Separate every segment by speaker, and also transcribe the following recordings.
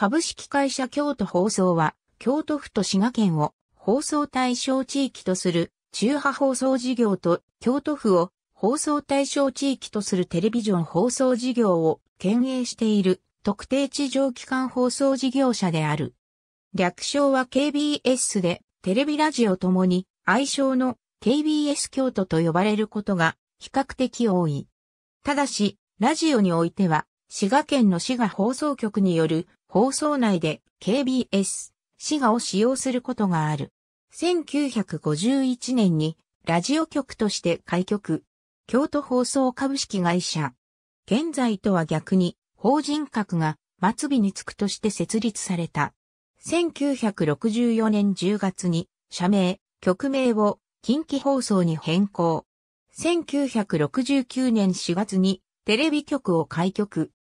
Speaker 1: 株式会社京都放送は、京都府と滋賀県を放送対象地域とする中波放送事業と京都府を放送対象地域とするテレビジョン放送事業を兼営している特定地上機関放送事業者である。略称は KBS でテレビラジオともに愛称の KBS 京都と呼ばれることが比較的多い。ただし、ラジオにおいては滋賀県の滋賀放送局による放送内で KBS 滋賀を使用することがある。1951年にラジオ局として開局。京都放送株式会社。現在とは逆に法人格が末尾につくとして設立された。1964年10月に社名、局名を近畿放送に変更。1969年4月にテレビ局を開局。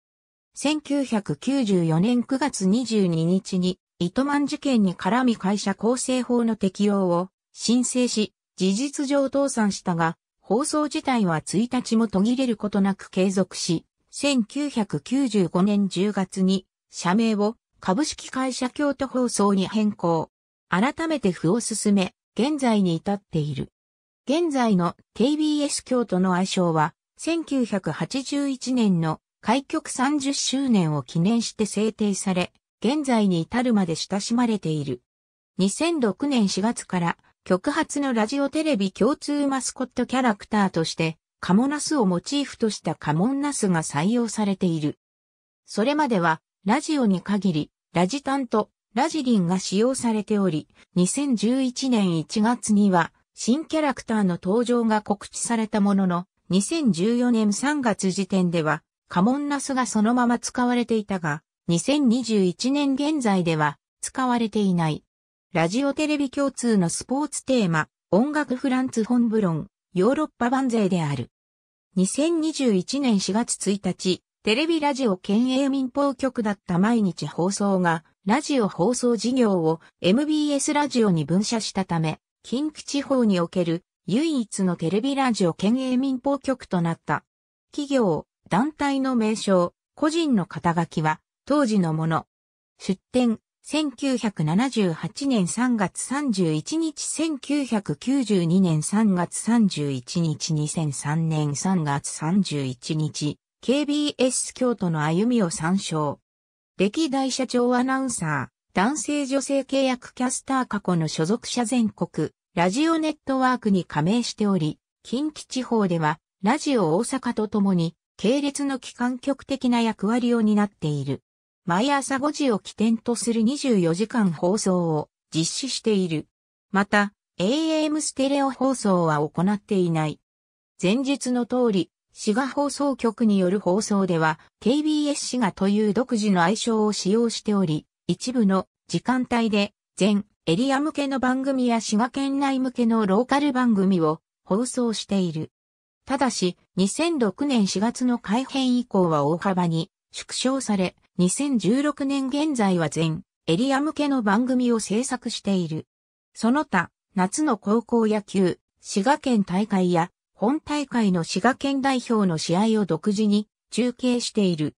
Speaker 1: 1994年9月22日に、糸満事件に絡み会社構成法の適用を申請し、事実上倒産したが、放送自体は1日も途切れることなく継続し、1995年10月に社名を株式会社京都放送に変更。改めて符を進め、現在に至っている。現在の KBS 京都の愛称は、1981年の開局30周年を記念して制定され、現在に至るまで親しまれている。2006年4月から、極発のラジオテレビ共通マスコットキャラクターとして、カモナスをモチーフとしたカモンナスが採用されている。それまでは、ラジオに限り、ラジタンとラジリンが使用されており、2011年1月には、新キャラクターの登場が告知されたものの、2014年3月時点では、カモンナスがそのまま使われていたが、2021年現在では使われていない。ラジオテレビ共通のスポーツテーマ、音楽フランツ本ロン、ヨーロッパ版税である。2021年4月1日、テレビラジオ県営民放局だった毎日放送が、ラジオ放送事業を MBS ラジオに分社したため、近畿地方における唯一のテレビラジオ県営民放局となった。企業、団体の名称、個人の肩書きは、当時のもの。出展、1978年3月31日、1992年3月31日、2003年3月31日、KBS 京都の歩みを参照。歴代社長アナウンサー、男性女性契約キャスター過去の所属者全国、ラジオネットワークに加盟しており、近畿地方では、ラジオ大阪とともに、系列の機関局的な役割を担っている。毎朝5時を起点とする24時間放送を実施している。また、AM ステレオ放送は行っていない。前述の通り、滋賀放送局による放送では、KBS 滋賀という独自の愛称を使用しており、一部の時間帯で、全エリア向けの番組や滋賀県内向けのローカル番組を放送している。ただし、2006年4月の改編以降は大幅に縮小され、2016年現在は全エリア向けの番組を制作している。その他、夏の高校野球、滋賀県大会や本大会の滋賀県代表の試合を独自に中継している。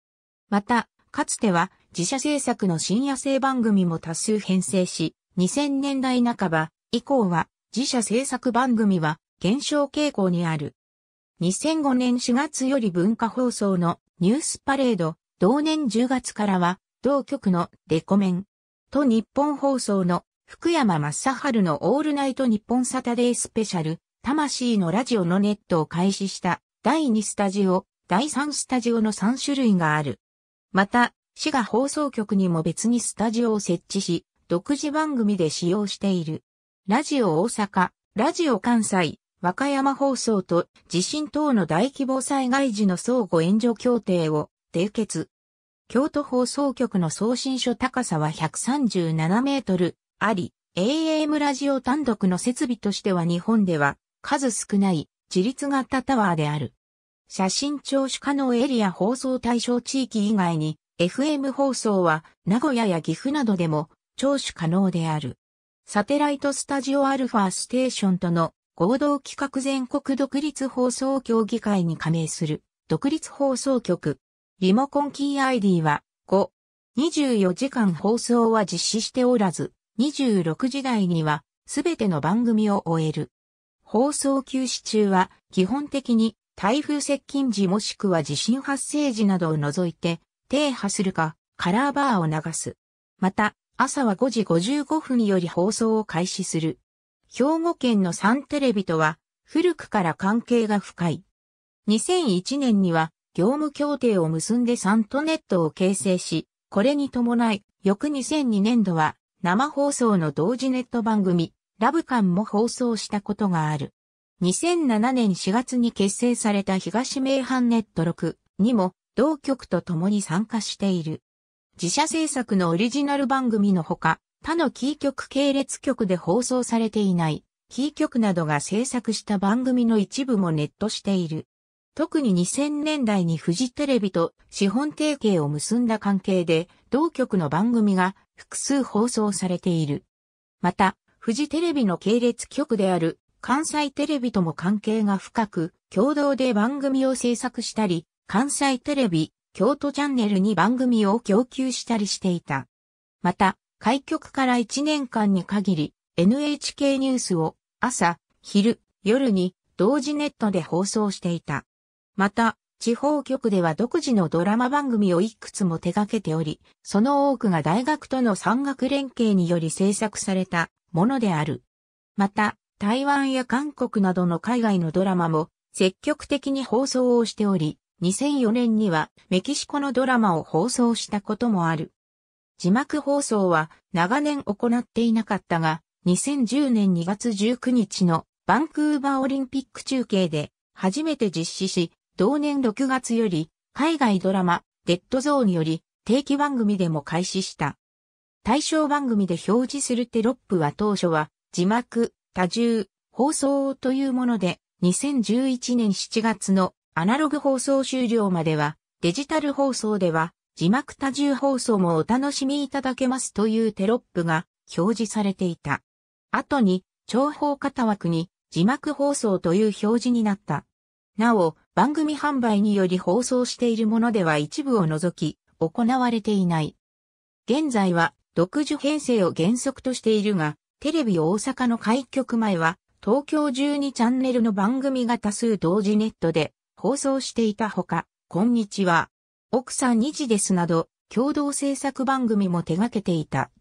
Speaker 1: また、かつては自社制作の深夜制番組も多数編成し、2000年代半ば以降は自社制作番組は減少傾向にある。2005年4月より文化放送のニュースパレード、同年10月からは、同局のデコメン。と日本放送の福山雅治のオールナイト日本サタデースペシャル、魂のラジオのネットを開始した第2スタジオ、第3スタジオの3種類がある。また、市が放送局にも別にスタジオを設置し、独自番組で使用している。ラジオ大阪、ラジオ関西、和歌山放送と地震等の大規模災害時の相互援助協定を締結。京都放送局の送信所高さは137メートルあり、AM ラジオ単独の設備としては日本では数少ない自立型タワーである。写真聴取可能エリア放送対象地域以外に FM 放送は名古屋や岐阜などでも聴取可能である。サテライトスタジオアルファステーションとの合同企画全国独立放送協議会に加盟する独立放送局。リモコンキー ID は5。24時間放送は実施しておらず、26時台にはすべての番組を終える。放送休止中は基本的に台風接近時もしくは地震発生時などを除いて、停波するか、カラーバーを流す。また、朝は5時55分より放送を開始する。兵庫県のサンテレビとは古くから関係が深い。2001年には業務協定を結んでサントネットを形成し、これに伴い、翌2002年度は生放送の同時ネット番組、ラブカンも放送したことがある。2007年4月に結成された東名阪ネット6にも同局と共に参加している。自社制作のオリジナル番組のほか、他のキー局系列局で放送されていない、キー局などが制作した番組の一部もネットしている。特に2000年代にフジテレビと資本提携を結んだ関係で、同局の番組が複数放送されている。また、フジテレビの系列局である関西テレビとも関係が深く、共同で番組を制作したり、関西テレビ、京都チャンネルに番組を供給したりしていた。また、開局から1年間に限り NHK ニュースを朝、昼、夜に同時ネットで放送していた。また、地方局では独自のドラマ番組をいくつも手掛けており、その多くが大学との産学連携により制作されたものである。また、台湾や韓国などの海外のドラマも積極的に放送をしており、2004年にはメキシコのドラマを放送したこともある。字幕放送は長年行っていなかったが、2010年2月19日のバンクーバーオリンピック中継で初めて実施し、同年6月より海外ドラマ、デッドゾーンより定期番組でも開始した。対象番組で表示するテロップは当初は字幕、多重、放送というもので、2011年7月のアナログ放送終了まではデジタル放送では字幕多重放送もお楽しみいただけますというテロップが表示されていた。後に、情方型枠に字幕放送という表示になった。なお、番組販売により放送しているものでは一部を除き、行われていない。現在は、独自編成を原則としているが、テレビ大阪の開局前は、東京12チャンネルの番組が多数同時ネットで放送していたほか、こんにちは奥さん日ですなど、共同制作番組も手掛けていた。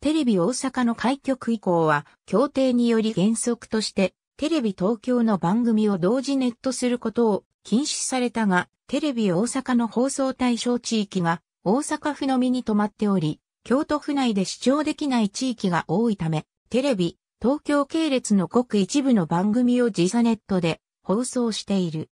Speaker 1: テレビ大阪の開局以降は、協定により原則として、テレビ東京の番組を同時ネットすることを禁止されたが、テレビ大阪の放送対象地域が大阪府のみに止まっており、京都府内で視聴できない地域が多いため、テレビ、東京系列のごく一部の番組を時差ネットで放送している。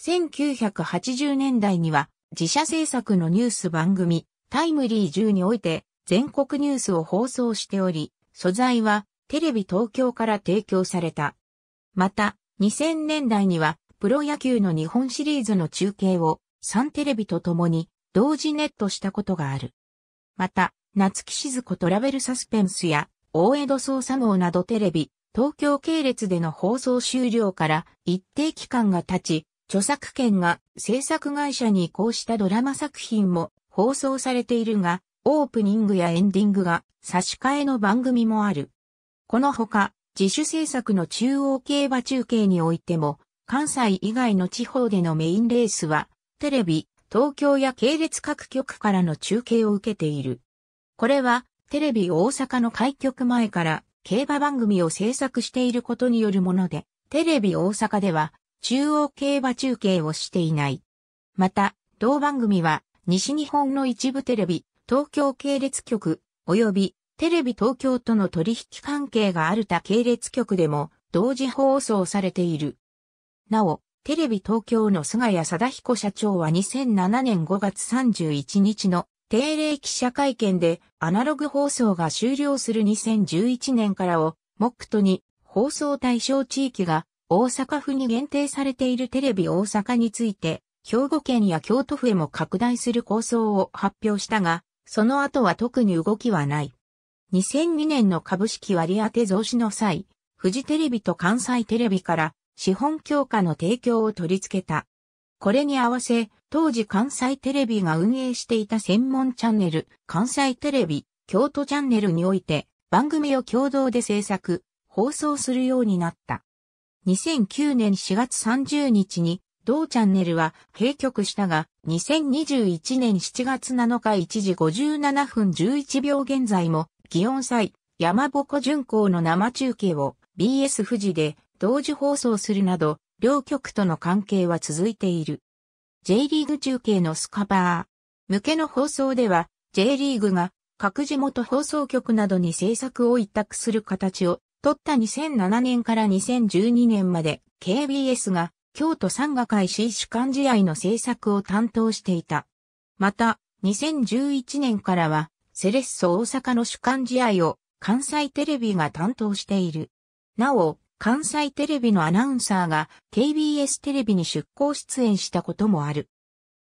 Speaker 1: 1980年代には自社制作のニュース番組、タイムリー10において、全国ニュースを放送しており、素材は、テレビ東京から提供された。また、2000年代には、プロ野球の日本シリーズの中継を、サンテレビと共に、同時ネットしたことがある。また、夏木静子トラベルサスペンスや、大江戸捜査網などテレビ、東京系列での放送終了から一定期間が経ち、著作権が制作会社に移行したドラマ作品も放送されているが、オープニングやエンディングが差し替えの番組もある。このほか、自主制作の中央競馬中継においても、関西以外の地方でのメインレースは、テレビ、東京や系列各局からの中継を受けている。これは、テレビ大阪の開局前から競馬番組を制作していることによるもので、テレビ大阪では中央競馬中継をしていない。また、同番組は、西日本の一部テレビ、東京系列局、及び、テレビ東京との取引関係がある他系列局でも、同時放送されている。なお、テレビ東京の菅谷貞彦社長は2007年5月31日の定例記者会見で、アナログ放送が終了する2011年からを、目途に、放送対象地域が大阪府に限定されているテレビ大阪について、兵庫県や京都府へも拡大する構想を発表したが、その後は特に動きはない。2002年の株式割当増資の際、富士テレビと関西テレビから資本強化の提供を取り付けた。これに合わせ、当時関西テレビが運営していた専門チャンネル、関西テレビ、京都チャンネルにおいて、番組を共同で制作、放送するようになった。2009年4月30日に同チャンネルは閉局したが、2021年7月7日1時57分11秒現在も、祇園祭、山ぼこ巡行の生中継を BS 富士で同時放送するなど、両局との関係は続いている。J リーグ中継のスカバー向けの放送では、J リーグが各地元放送局などに制作を委託する形を取った2007年から2012年まで KBS が京都産画会市主幹試合の制作を担当していた。また、2011年からはセレッソ大阪の主幹試合を関西テレビが担当している。なお、関西テレビのアナウンサーが KBS テレビに出向出演したこともある。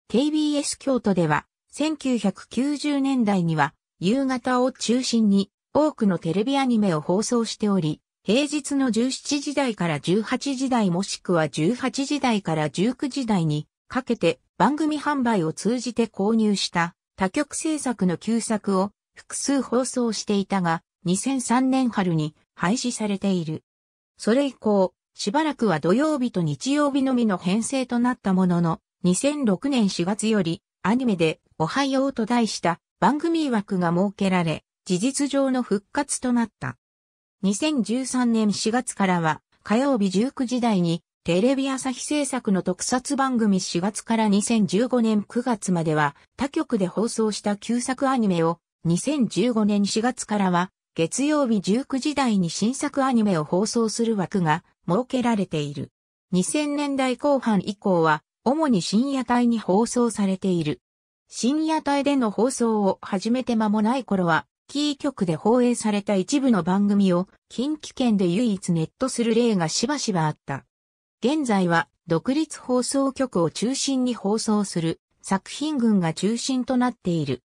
Speaker 1: KBS 京都では1990年代には夕方を中心に多くのテレビアニメを放送しており、平日の17時台から18時台もしくは18時台から19時台にかけて番組販売を通じて購入した多局制作の旧作を複数放送していたが2003年春に廃止されている。それ以降、しばらくは土曜日と日曜日のみの編成となったものの、2006年4月よりアニメでおはようと題した番組枠が設けられ、事実上の復活となった。2013年4月からは、火曜日19時台に、テレビ朝日制作の特撮番組4月から2015年9月までは、他局で放送した旧作アニメを、2015年4月からは、月曜日19時台に新作アニメを放送する枠が設けられている。2000年代後半以降は、主に深夜帯に放送されている。深夜帯での放送を始めて間もない頃は、キー局で放映された一部の番組を近畿圏で唯一ネットする例がしばしばあった。現在は独立放送局を中心に放送する作品群が中心となっている。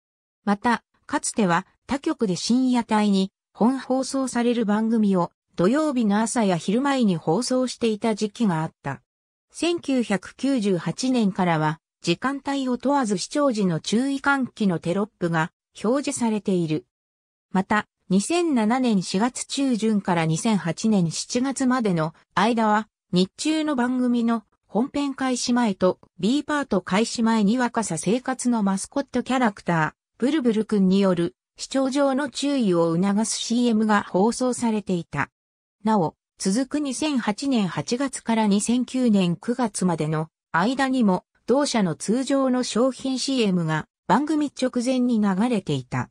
Speaker 1: また、かつては他局で深夜帯に本放送される番組を土曜日の朝や昼前に放送していた時期があった。1998年からは時間帯を問わず視聴時の注意喚起のテロップが表示されている。また、2007年4月中旬から2008年7月までの間は、日中の番組の本編開始前と B パート開始前に若さ生活のマスコットキャラクター、ブルブル君による視聴上の注意を促す CM が放送されていた。なお、続く2008年8月から2009年9月までの間にも同社の通常の商品 CM が番組直前に流れていた。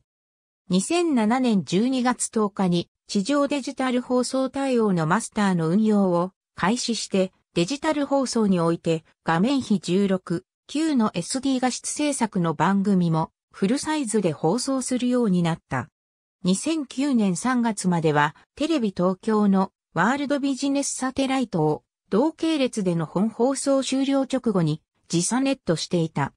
Speaker 1: 2007年12月10日に地上デジタル放送対応のマスターの運用を開始してデジタル放送において画面比16、9の SD 画質制作の番組もフルサイズで放送するようになった。2009年3月まではテレビ東京のワールドビジネスサテライトを同系列での本放送終了直後に時差ネットしていた。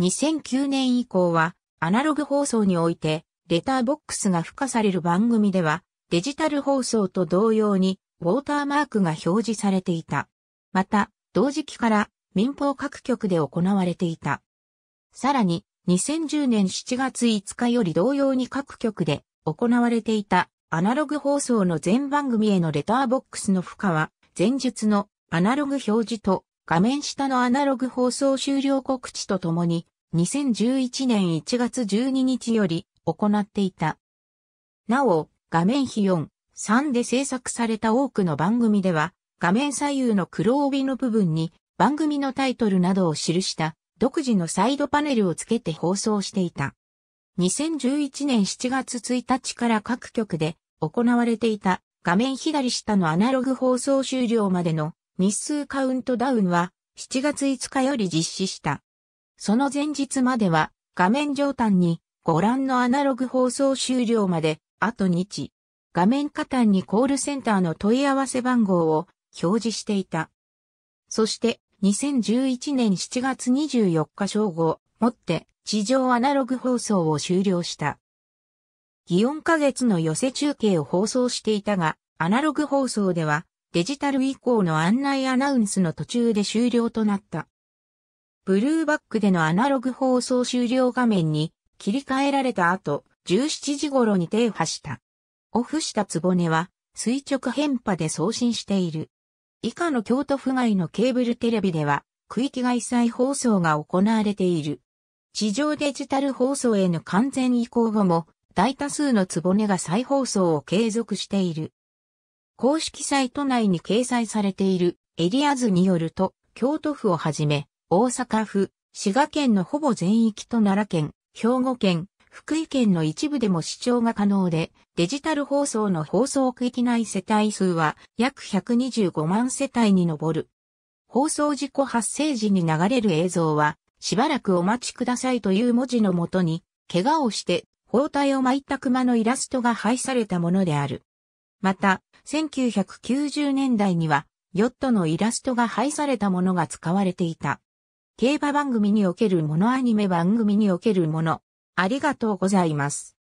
Speaker 1: 2009年以降はアナログ放送においてレターボックスが付加される番組では、デジタル放送と同様に、ウォーターマークが表示されていた。また、同時期から民放各局で行われていた。さらに、2010年7月5日より同様に各局で行われていたアナログ放送の全番組へのレターボックスの負荷は、前述のアナログ表示と画面下のアナログ放送終了告知とともに、2011年1月12日より行っていた。なお、画面比4、3で制作された多くの番組では、画面左右の黒帯の部分に番組のタイトルなどを記した独自のサイドパネルをつけて放送していた。2011年7月1日から各局で行われていた画面左下のアナログ放送終了までの日数カウントダウンは7月5日より実施した。その前日までは画面上端にご覧のアナログ放送終了まで、あと日。画面下端にコールセンターの問い合わせ番号を表示していた。そして、2011年7月24日正午、もって地上アナログ放送を終了した。疑音花月の寄せ中継を放送していたが、アナログ放送ではデジタル以降の案内アナウンスの途中で終了となった。ブルーバックでのアナログ放送終了画面に切り替えられた後、17時頃に停波した。オフしたぼねは垂直変波で送信している。以下の京都府外のケーブルテレビでは区域外再放送が行われている。地上デジタル放送への完全移行後も大多数のぼねが再放送を継続している。公式サイト内に掲載されているエリア図によると、京都府をはじめ、大阪府、滋賀県のほぼ全域と奈良県、兵庫県、福井県の一部でも視聴が可能で、デジタル放送の放送区域内世帯数は約125万世帯に上る。放送事故発生時に流れる映像は、しばらくお待ちくださいという文字のもとに、怪我をして包帯を巻いた熊のイラストが配されたものである。また、1990年代には、ヨットのイラストが配されたものが使われていた。競馬番組におけるものアニメ番組におけるもの。ありがとうございます。